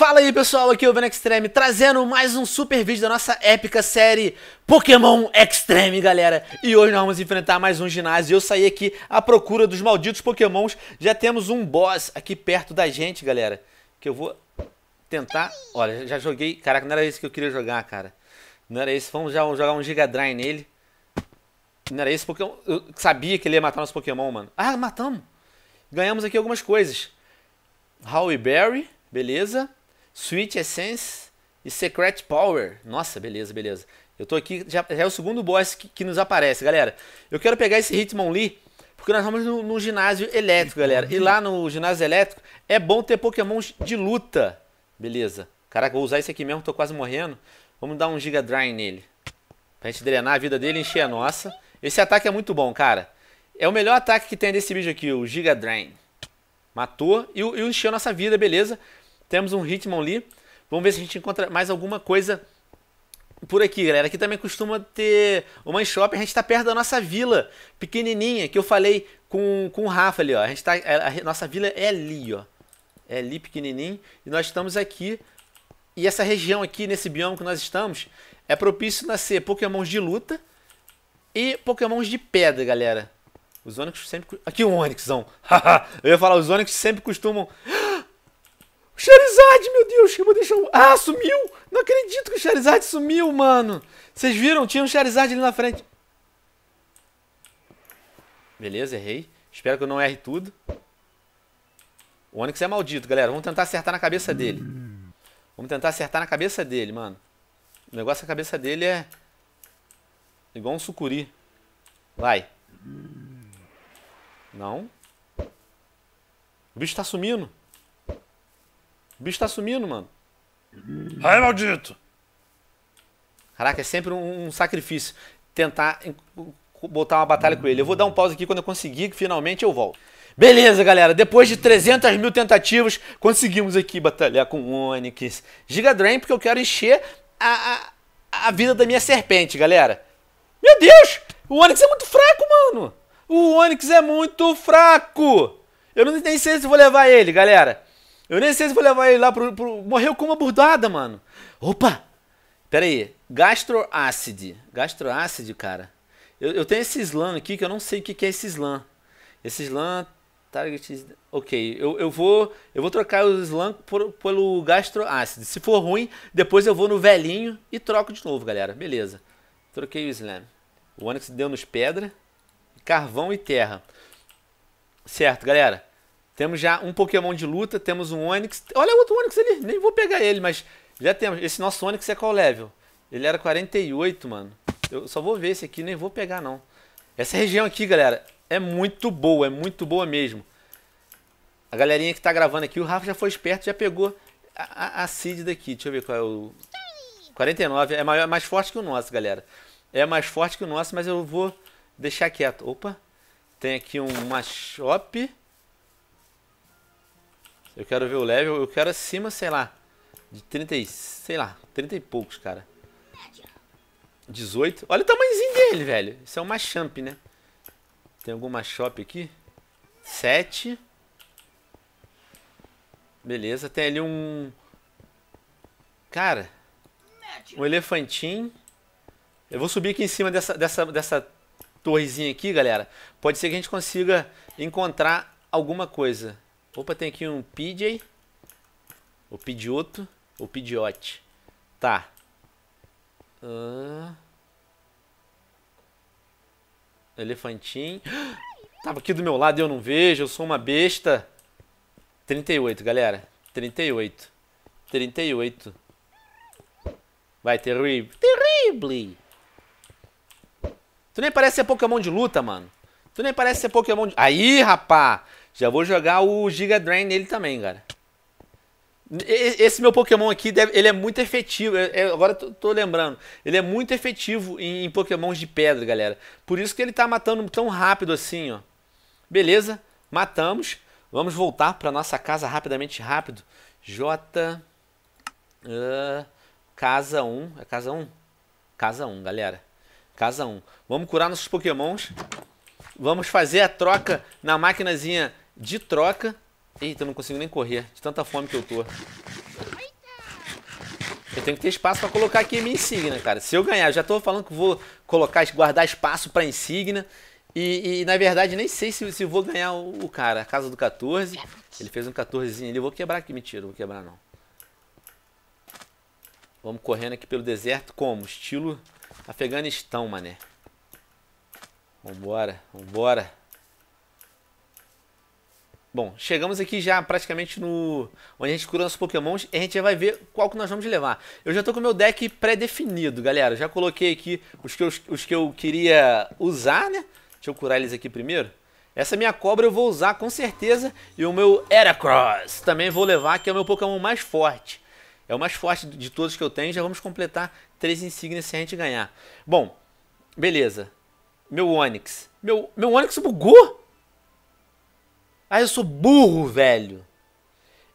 Fala aí pessoal, aqui é o Ben Extreme trazendo mais um super vídeo da nossa épica série Pokémon Extreme, galera. E hoje nós vamos enfrentar mais um ginásio. Eu saí aqui à procura dos malditos Pokémons. Já temos um boss aqui perto da gente, galera. Que eu vou tentar... Olha, já joguei... Caraca, não era esse que eu queria jogar, cara. Não era esse. Vamos já jogar um Giga Drain nele. Não era esse Pokémon... Eu sabia que ele ia matar nosso Pokémon, mano. Ah, matamos. Ganhamos aqui algumas coisas. Howie Berry, beleza. Sweet Essence e Secret Power. Nossa, beleza, beleza. Eu tô aqui, já, já é o segundo boss que, que, nos aparece, galera. Eu quero pegar esse Hitmonlee, porque nós vamos no, ginásio elétrico, galera. E lá no ginásio elétrico é bom ter pokémons de luta. Beleza. Caraca, vou usar esse aqui mesmo, tô quase morrendo. Vamos dar um Giga Drain nele. Pra gente drenar a vida dele e encher a nossa. Esse ataque é muito bom, cara. É o melhor ataque que tem desse vídeo aqui, o Giga Drain. Matou e, e encheu a nossa vida, beleza. Temos um ritmo ali. Vamos ver se a gente encontra mais alguma coisa por aqui, galera. Aqui também costuma ter uma shopping. A gente está perto da nossa vila pequenininha que eu falei com, com o Rafa ali, ó. A gente tá, a, nossa vila é ali, ó. É ali pequenininho e nós estamos aqui. E essa região aqui, nesse bioma que nós estamos, é propício nascer pokémons de luta e pokémons de pedra, galera. Os Onix sempre... Aqui o Onixão. eu ia falar, os Onix sempre costumam... Charizard, meu Deus, que deixar um... Ah, sumiu! Não acredito que o Charizard sumiu, mano. Vocês viram? Tinha um Charizard ali na frente. Beleza, errei. Espero que eu não erre tudo. O Onix é maldito, galera. Vamos tentar acertar na cabeça dele. Vamos tentar acertar na cabeça dele, mano. O negócio da é cabeça dele é... Igual um sucuri. Vai. Não. O bicho tá sumindo. O bicho tá sumindo, mano. Hum. Ai, maldito! Caraca, é sempre um, sacrifício tentar botar uma batalha com ele. Eu vou dar um pause aqui quando eu conseguir, que finalmente eu volto. Beleza, galera. Depois de 300 mil tentativas, conseguimos aqui batalhar com o Onix Giga Drain, porque eu quero encher a, a, a, vida da minha serpente, galera. Meu Deus! O Onix é muito fraco, mano! O Onix é muito fraco! Eu não nem sei se vou levar ele, galera. Eu nem sei se vou levar ele lá pro. pro... Morreu com uma burdada, mano. Opa! Pera aí. Gastroácide. Gastroácide, cara. Eu, eu, tenho esse slam aqui que eu não sei o que, que é esse slam. Esse slam. Target. Ok. Eu, eu, vou, eu vou trocar o slam por, pelo gastroácide. Se for ruim, depois eu vou no velhinho e troco de novo, galera. Beleza. Troquei o slam. O Onyx deu nos pedra, carvão e terra. Certo, galera. Temos já um Pokémon de luta, temos um Onix. Olha o outro Onix ali, nem vou pegar ele, mas já temos. Esse nosso Onix é qual level? Ele era 48, mano. Eu só vou ver esse aqui, nem vou pegar não. Essa região aqui, galera, é muito boa, é muito boa mesmo. A galerinha que tá gravando aqui, o Rafa já foi esperto, já pegou a, a, a seed daqui. Deixa eu ver qual é o... 49, é, maior, é mais forte que o nosso, galera. É mais forte que o nosso, mas eu vou deixar quieto. Opa, tem aqui uma shop. Eu quero ver o level, eu quero acima, sei lá, de 30 e, sei lá, 30 e poucos, cara. 18. Olha o tamanhozinho dele, velho. Isso é uma champ, né? Tem alguma shop aqui? 7. Beleza, tem ali um... Cara, um elefantinho. Eu vou subir aqui em cima dessa, dessa, dessa torrezinha aqui, galera. Pode ser que a gente consiga encontrar alguma coisa. Opa, tem aqui um PJ. O Pidioto. O Pidiote. Tá. Ah. Elefantinho. Tava aqui do meu lado e eu não vejo. Eu sou uma besta. 38, galera. 38. 38. Vai, terrível. Terrible! Tu nem parece ser Pokémon de luta, mano. Tu nem parece ser Pokémon de... Aí, rapá! Já vou jogar o Giga Drain nele também, cara. Esse meu Pokémon aqui, deve, ele é muito efetivo. É, é agora tô, tô, lembrando. Ele é muito efetivo em, em Pokémons de pedra, galera. Por isso que ele tá matando tão rápido assim, ó. Beleza, matamos. Vamos voltar pra nossa casa rapidamente, rápido. J... Uh, casa 1. É casa 1? Casa 1, galera. Casa 1. Vamos curar nossos pokémons. Vamos fazer a troca na maquinazinha de troca. Eita, eu não consigo nem correr, de tanta fome que eu tô. Eu tenho que ter espaço para colocar aqui a minha insígnia, cara. Se eu ganhar, eu já tô falando que vou colocar, guardar espaço para insígnia. E, e, na verdade nem sei se, se vou ganhar o, o, cara. A casa do 14. Ele fez um 14zinho ali. Eu vou quebrar aqui, mentira, não vou quebrar não. Vamos correndo aqui pelo deserto como? Estilo Afeganistão, mané. Vambora, vambora. Bom, chegamos aqui já praticamente no onde a gente cura nossos pokémons e a gente já vai ver qual que nós vamos levar. Eu já tô com o meu deck pré-definido, galera. Já coloquei aqui os que, eu, os que eu queria usar, né? Deixa eu curar eles aqui primeiro. Essa minha cobra eu vou usar com certeza e o meu Heracross também vou levar, que é o meu pokémon mais forte. É o mais forte de todos que eu tenho, já vamos completar três insígnias se a gente ganhar. Bom, beleza. Meu Onix. Meu, meu Onix bugou? Ah, eu sou burro, velho.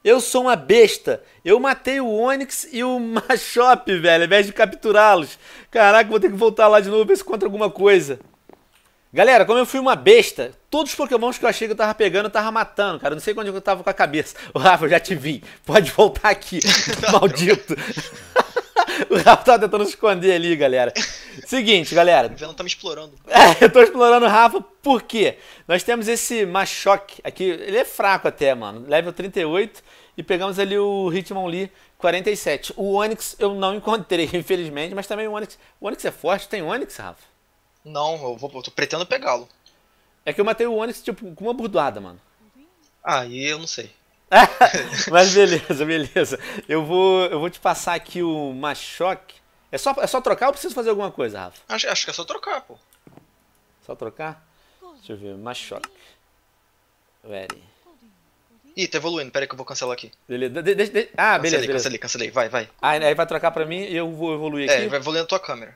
Eu sou uma besta. Eu matei o Onix e o Machop, velho, ao invés de capturá-los. Caraca, vou ter que voltar lá de novo ver se encontro alguma coisa. Galera, como eu fui uma besta, todos os pokémons que eu achei que eu tava pegando, eu tava matando, cara. Eu não sei onde eu tava com a cabeça. O Rafa, eu já te vi. Pode voltar aqui, maldito. o Rafa tava tentando esconder ali, galera. Seguinte, galera. O Venom tá me explorando. É, eu tô explorando o Rafa porque nós temos esse Machoque aqui. Ele é fraco até, mano. Level 38 e pegamos ali o Hitmon Lee 47. O Onix eu não encontrei, infelizmente, mas também o Onix. O Onix é forte, tem Onix, Rafa? Não, eu, vou, eu tô pretendo pegá-lo. É que eu matei o Onix tipo com uma burdoada, mano. Ah, e eu não sei. mas beleza, beleza. Eu vou, eu vou te passar aqui o Machoque é só, é só trocar ou preciso fazer alguma coisa, Rafa? Acho, acho que é só trocar, pô. Só trocar? Deixa eu ver, machoque. Very. Ih, tá evoluindo, peraí que eu vou cancelar aqui. Beleza, de, de, de... Ah, cancelei, beleza. Cancelei, cancelei, cancelei, vai, vai. aí vai trocar pra mim e eu vou evoluir é, aqui. É, vai evoluindo a tua câmera.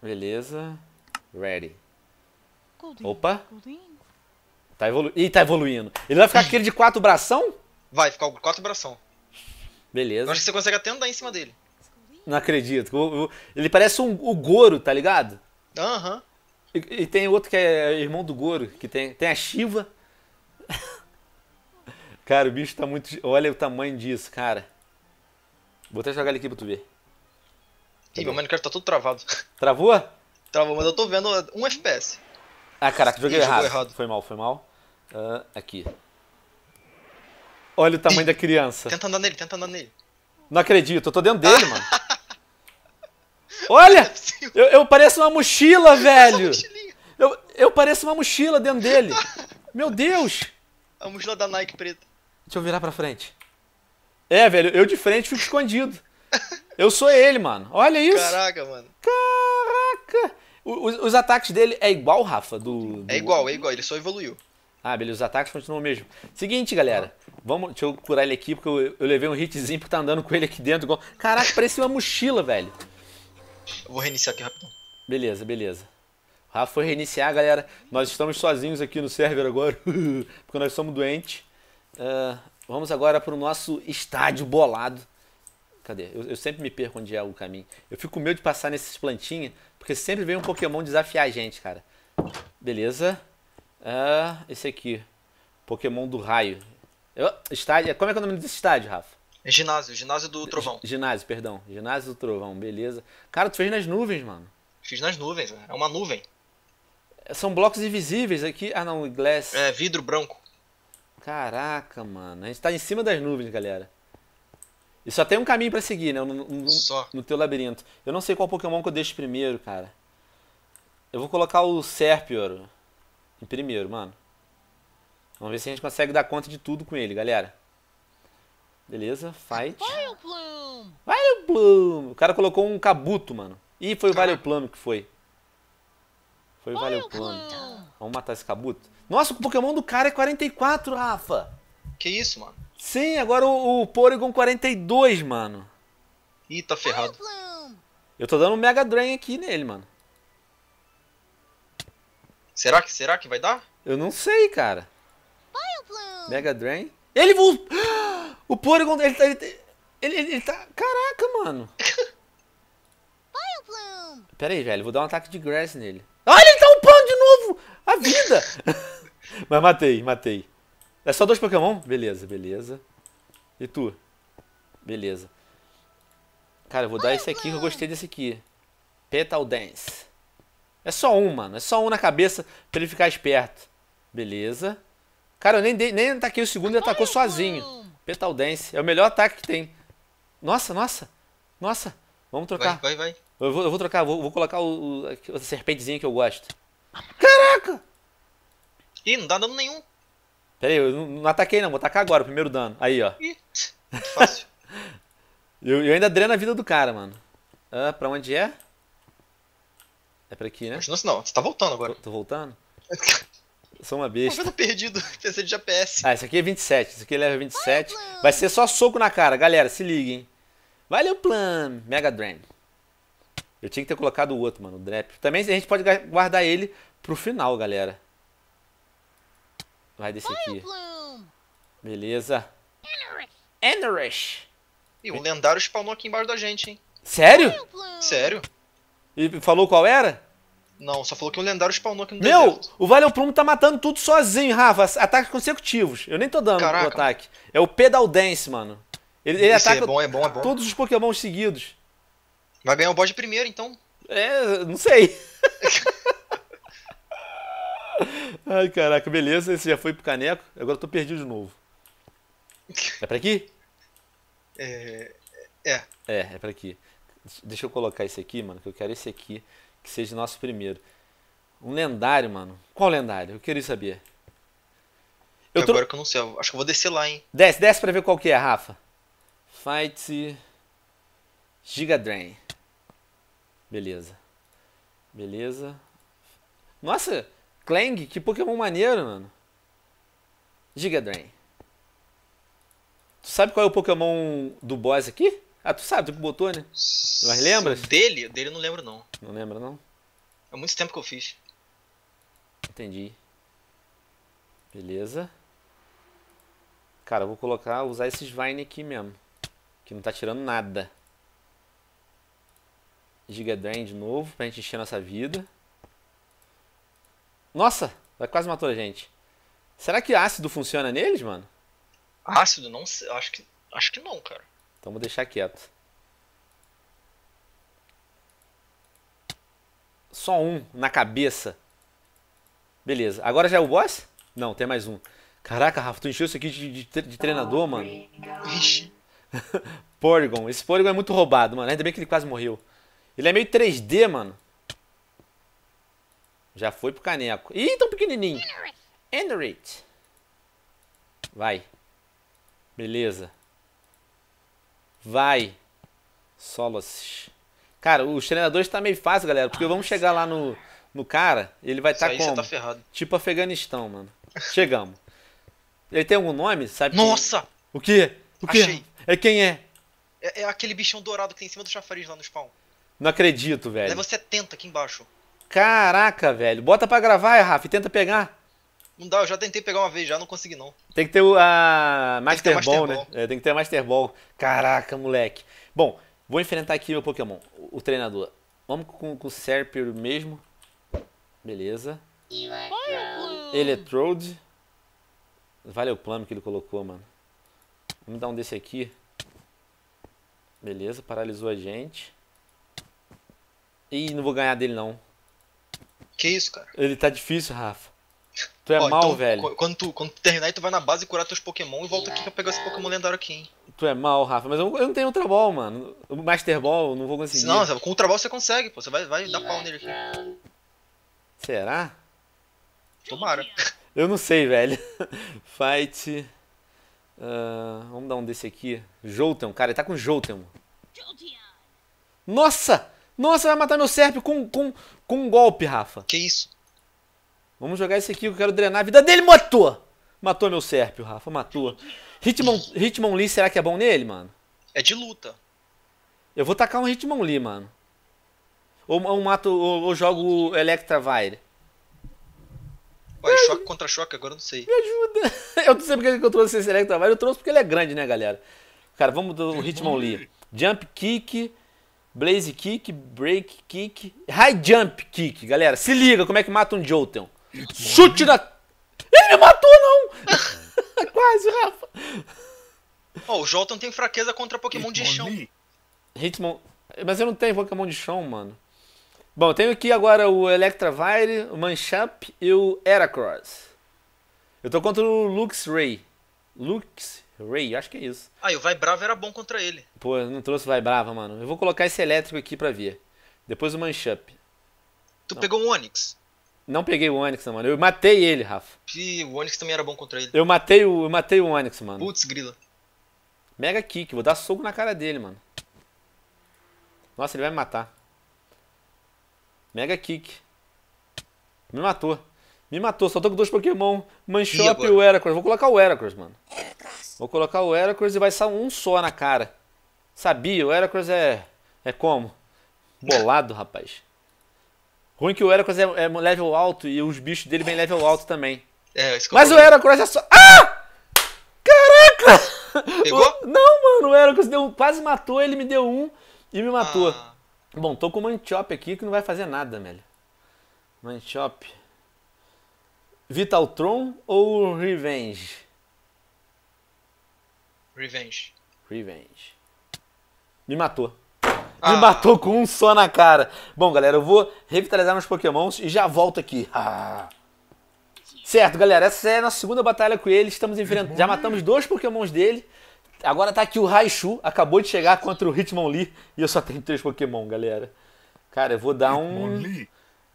Beleza. Ready. Opa. Tá evoluindo. Ih, tá evoluindo. Ele vai ficar aquele de quatro bração? Vai, ficar o quatro bração. Beleza. Eu acho que você consegue até andar em cima dele. Não acredito. Ele parece um, o Goro, tá ligado? Aham. Uhum. E, e, tem outro que é irmão do Goro, que tem, tem a Shiva. cara, o bicho tá muito. Olha o tamanho disso, cara. Vou até jogar ele aqui pra tu ver. Ih, meu Minecraft tá tudo travado. Travou? Travou, mas eu tô vendo um FPS. Ah, caraca, joguei Ih, errado. errado. Foi mal, foi mal. Uh, aqui. Olha o tamanho Ih, da criança. Tenta andar nele, tenta andar nele. Não acredito, eu tô dentro dele, mano. Olha! Eu, eu pareço uma mochila, velho! Eu, eu pareço uma mochila dentro dele! Meu Deus! A mochila da Nike preta. Deixa eu virar pra frente. É, velho, eu de frente fico escondido. Eu sou ele, mano. Olha isso. Caraca, mano. Caraca! Os, os ataques dele é igual, Rafa? Do, do, É igual, é igual. Ele só evoluiu. Ah, beleza. Os ataques continuam o mesmo. Seguinte, galera. Vamos, deixa eu curar ele aqui, porque eu, eu levei um hitzinho porque tá andando com ele aqui dentro. Igual... Caraca, parecia uma mochila, velho. Eu vou reiniciar aqui rapidão. Beleza, beleza. O Rafa foi reiniciar, galera. Nós estamos sozinhos aqui no server agora, porque nós somos doentes. Uh, vamos agora para o nosso estádio bolado. Cadê? Eu, eu, sempre me perco onde é o caminho. Eu fico com medo de passar nesses plantinhas, porque sempre vem um Pokémon desafiar a gente, cara. Beleza. Uh, esse aqui. Pokémon do raio. Eu, estádio. Como é que é o nome desse estádio, Rafa? Ginásio, ginásio do Trovão. Ginásio, perdão. Ginásio do Trovão, beleza. Cara, tu fez nas nuvens, mano. Fiz nas nuvens, é uma nuvem. É, são blocos invisíveis aqui. Ah, não, glass. É, vidro branco. Caraca, mano. A gente tá em cima das nuvens, galera. E só tem um caminho para seguir, né? No, no, só. no teu labirinto. Eu não sei qual Pokémon que eu deixo primeiro, cara. Eu vou colocar o Serpior em primeiro, mano. Vamos ver se a gente consegue dar conta de tudo com ele, galera. Beleza, fight. Vale Plume! Vale Plume! O cara colocou um cabuto, mano. Ih, foi o Vale tá. Plume que foi. Foi o Vale Plume. Vamos matar esse cabuto. Nossa, o Pokémon do cara é 44, Rafa! Que isso, mano? Sim, agora o, o Porygon 42, mano. Ih, tá ferrado. Eu tô dando um Mega Drain aqui nele, mano. Será que, será que vai dar? Eu não sei, cara. Mega Drain. Ele voltou... Ah, o Porygon, tá, ele tá. Ele, ele, ele tá. Caraca, mano. Pera aí, velho. Vou dar um ataque de grass nele. Olha, ah, ele tá upando de novo! A vida! Mas matei, matei. É só dois Pokémon? Beleza, beleza. E tu? Beleza. Cara, eu vou dar esse aqui que eu gostei desse aqui. Petal Dance. É só um, mano. É só um na cabeça pra ele ficar esperto. Beleza. Cara, eu nem, dei, nem ataquei o segundo, ele atacou sozinho. Petal Dance É o melhor ataque que tem. Nossa, nossa, nossa. Vamos trocar. Vai, vai, vai. Eu vou, eu vou trocar, vou, vou colocar o, o, a serpentezinha que eu gosto. Caraca! Ih, não dá dano nenhum. Pera aí, eu não, não ataquei não, vou atacar agora, o primeiro dano. Aí, ó. Ih, fácil. eu, eu, ainda dreno a vida do cara, mano. Ah, pra onde é? É pra aqui, né? Continua assim, não. Você tá voltando agora. Tô, tô voltando? Sou uma besta. Tô vendo perdido, PC de GPS. Ah, esse aqui é 27, esse aqui é level 27. Vai ser só soco na cara, galera, se liguem. hein. Valeu, plano, Mega Drain. Eu tinha que ter colocado o outro, mano, o Drap. Também a gente pode guardar ele pro final, galera. Vai desse aqui. Beleza. Enerish. E o lendário spawnou aqui embaixo da gente, hein? Sério? Sério. E falou qual era? Não, só falou que o lendário spawnou aqui no Meu, deserto. o Valeu Plumo tá matando tudo sozinho, Rafa. Ataques consecutivos. Eu nem tô dando Caraca. o ataque. É o Pedal Dance, mano. Ele, ele é ataca é bom, é bom, é bom. todos os Pokémon seguidos. Vai ganhar o boss primeiro, então. É, não sei. Ai, caraca, beleza. Esse já foi pro caneco. Agora eu tô perdido de novo. É pra aqui? É. É. É, é pra aqui. Deixa eu colocar esse aqui, mano, que eu quero esse aqui que seja nosso primeiro. Um lendário, mano. Qual lendário? Eu queria saber. Eu Agora que eu não sei, acho que eu vou descer lá, hein. Desce, desce pra ver qual que é, Rafa. Fight Giga Drain. Beleza. Beleza. Nossa, Clang, que Pokémon maneiro, mano. Giga Drain. Tu sabe qual é o Pokémon do boss aqui? Ah, tu sabe, tu botou, né? Mas lembra? Dele? Dele eu não lembro, não. Não lembra, não? É muito tempo que eu fiz. Entendi. Beleza. Cara, eu vou colocar, usar esses Vine aqui mesmo. Que não tá tirando nada. Gigadrain de novo, pra gente encher nossa vida. Nossa, quase matou a gente. Será que ácido funciona neles, mano? Ácido? Não sei, acho que, acho que não, cara. Então vou deixar quieto. Só um na cabeça. Beleza. Agora já é o boss? Não, tem mais um. Caraca, Rafa, tu encheu isso aqui de, de, de treinador, mano? Ixi. Porygon. Esse Porygon é muito roubado, mano. Ainda bem que ele quase morreu. Ele é meio 3D, mano. Já foi pro caneco. Ih, tão pequenininho. Enerate. Vai. Beleza. Vai. Solos. Cara, os treinadores tá meio fácil, galera. Porque Nossa. vamos chegar lá no, no cara, ele vai estar tá, tá como? Tá ferrado. Tipo Afeganistão, mano. Chegamos. Ele tem algum nome? Sabe? É? Nossa! O que? O que? É quem é? é? é? aquele bichão dourado que tem em cima do chafariz lá no spawn. Não acredito, velho. Você 70 aqui embaixo. Caraca, velho. Bota pra gravar, Rafa, e tenta pegar. Não dá, eu já tentei pegar uma vez já, não consegui não. Tem que ter a Master, Ball, né? É, tem que ter a Master Ball. Caraca, moleque. Bom, vou enfrentar aqui meu Pokémon, o, treinador. Vamos com, com o Serpir mesmo. Beleza. Electrode. É Valeu o plano que ele colocou, mano. Vamos dar um desse aqui. Beleza, paralisou a gente. Ih, não vou ganhar dele não. Que isso, cara? Ele tá difícil, Rafa. Tu é Ó, mal, então, velho. Quando tu, quando tu terminar, tu vai na base curar teus Pokémon e volta aqui pra pegar esse Pokémon lendário aqui, hein? Tu é mal, Rafa, mas eu, eu não tenho Ultra Ball, mano. Master Ball eu não vou conseguir. Não, com Ultra Ball você consegue, pô. Você vai, vai dar pau nele aqui. Será? Tomara. Eu não sei, velho. Fight. Uh, vamos dar um desse aqui. Jolteon, cara, ele tá com Jolteon. Nossa! Nossa, vai matar meu Serp com, com, com um golpe, Rafa. Que isso? Vamos jogar esse aqui, eu quero drenar a vida dele. Matou! Matou meu Sérpio, Rafa, matou. Hitmon, Hitmon Lee, será que é bom nele, mano? É de luta. Eu vou tacar um Hitmon Lee, mano. Ou, ou mato, ou, ou jogo Electra Vire. choque contra choque, agora eu não sei. Me ajuda. Eu não sei porque eu trouxe esse Electra eu trouxe porque ele é grande, né, galera? Cara, vamos do Hitmon Lee. Jump Kick, Blaze Kick, Break Kick, High Jump Kick, galera. Se liga como é que mata um Jolteon. Chute na. Ele matou, não! Quase, Rafa! Ó, oh, o Jotun tem fraqueza contra Pokémon de chão. Hitmon. Mas eu não tenho Pokémon de chão, mano. Bom, eu tenho aqui agora o Electravire, o Manchamp e o Heracross. Eu tô contra o Luxray. Luxray, acho que é isso. Ah, e o Vai Brava era bom contra ele. Pô, eu não trouxe Vai Brava, mano. Eu vou colocar esse elétrico aqui pra ver. Depois o Manchamp. Tu não. pegou um Onix? Não peguei o Onix, mano. Eu matei ele, Rafa. Que o Onix também era bom contra ele. Eu matei o, eu matei o Onix, mano. Putz, grila. Mega kick, vou dar soco na cara dele, mano. Nossa, ele vai me matar. Mega kick. Me matou. Me matou, só tô com dois Pokémon. Manchop e, e o Heracross. Vou colocar o Heracross, mano. Vou colocar o Heracross e vai sair um só na cara. Sabia, o Heracross é. É como? Bolado, rapaz. Ruim que o Heracross é, é level alto e os bichos dele vêm level alto também. É, Mas o Heracross é só. Ah! Caraca! Pegou? O... Não, mano, o Heracross deu quase matou, ele me deu um e me matou. Ah. Bom, tô com o Manchop aqui que não vai fazer nada, velho. Manchop. Vitaltron ou Revenge? Revenge. Revenge. Me matou. Me ah. matou com um só na cara. Bom, galera, eu vou revitalizar meus pokémons e já volto aqui. Ah. Certo, galera, essa é a nossa segunda batalha com ele. Estamos enfrentando. Já matamos dois pokémons dele. Agora tá aqui o Raichu, acabou de chegar contra o Hitmonlee. E eu só tenho três pokémon, galera. Cara, eu vou dar um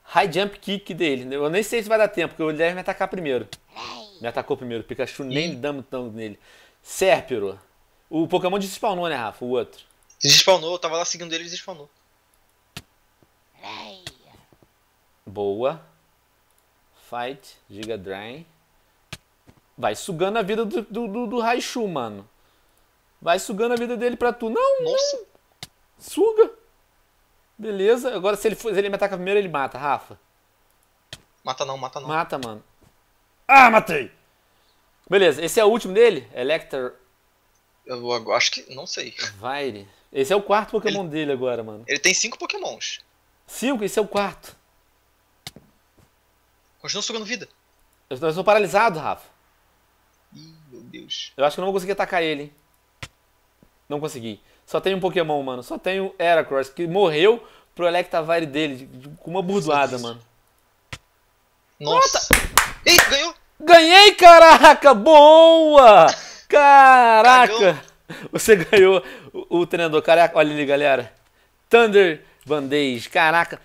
high jump kick dele. Eu nem sei se vai dar tempo, porque ele deve me atacar primeiro. Me atacou primeiro. Pikachu nem dando tanto nele. Sérpiro. O Pokémon despawnou, né, Rafa? O outro. Despawnou, eu tava lá seguindo ele e despawnou. Boa. Fight, Giga Drain. Vai sugando a vida do, do, do, do Raichu, mano. Vai sugando a vida dele pra tu. Não, Nossa. Não. Suga. Beleza. Agora, se ele, for, se ele me ataca primeiro, ele mata, Rafa. Mata não, mata não. Mata, mano. Ah, matei! Beleza, esse é o último dele? Elector eu acho que. Não sei. Vaire. Esse é o quarto Pokémon ele, dele agora, mano. Ele tem cinco Pokémons. Cinco? Esse é o quarto. Continua sugando vida. Eu, estou paralisado, Rafa. Ih, meu Deus. Eu acho que eu não vou conseguir atacar ele, hein? Não consegui. Só tem um Pokémon, mano. Só tem o Heracross, que morreu pro Electavire dele, com uma burdoada, mano. Nossa! Nossa. Ei, ganhou! Ganhei, caraca! Boa! Caraca! Ganhou. Você ganhou o, o treinador careca. Olha ali, galera. Thunder Bandage. Caraca.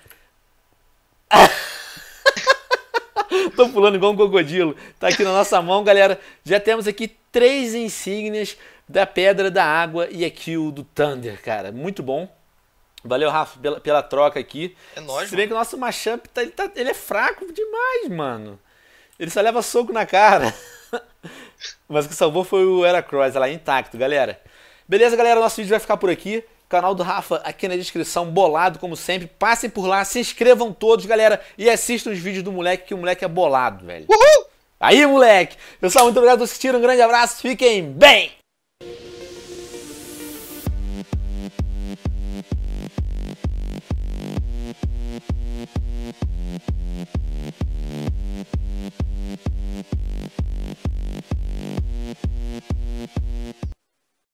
Tô pulando igual um cocodilo. Tá aqui na nossa mão, galera. Já temos aqui três insígnias da Pedra da Água e aqui o do Thunder, cara. Muito bom. Valeu, Rafa, pela, pela troca aqui. É nóis, Se bem mano. que o nosso Machamp tá, ele, tá, ele é fraco demais, mano. Ele só leva soco na cara. Mas o que salvou foi o Heracross lá é intacto, galera. Beleza, galera? Nosso vídeo vai ficar por aqui. Canal do Rafa aqui na descrição, bolado como sempre. Passem por lá, se inscrevam todos, galera. E assistam os vídeos do moleque, que o moleque é bolado, velho. Uhul! Aí, moleque! Pessoal, muito obrigado por assistir. Um grande abraço. Fiquem bem! Thank you.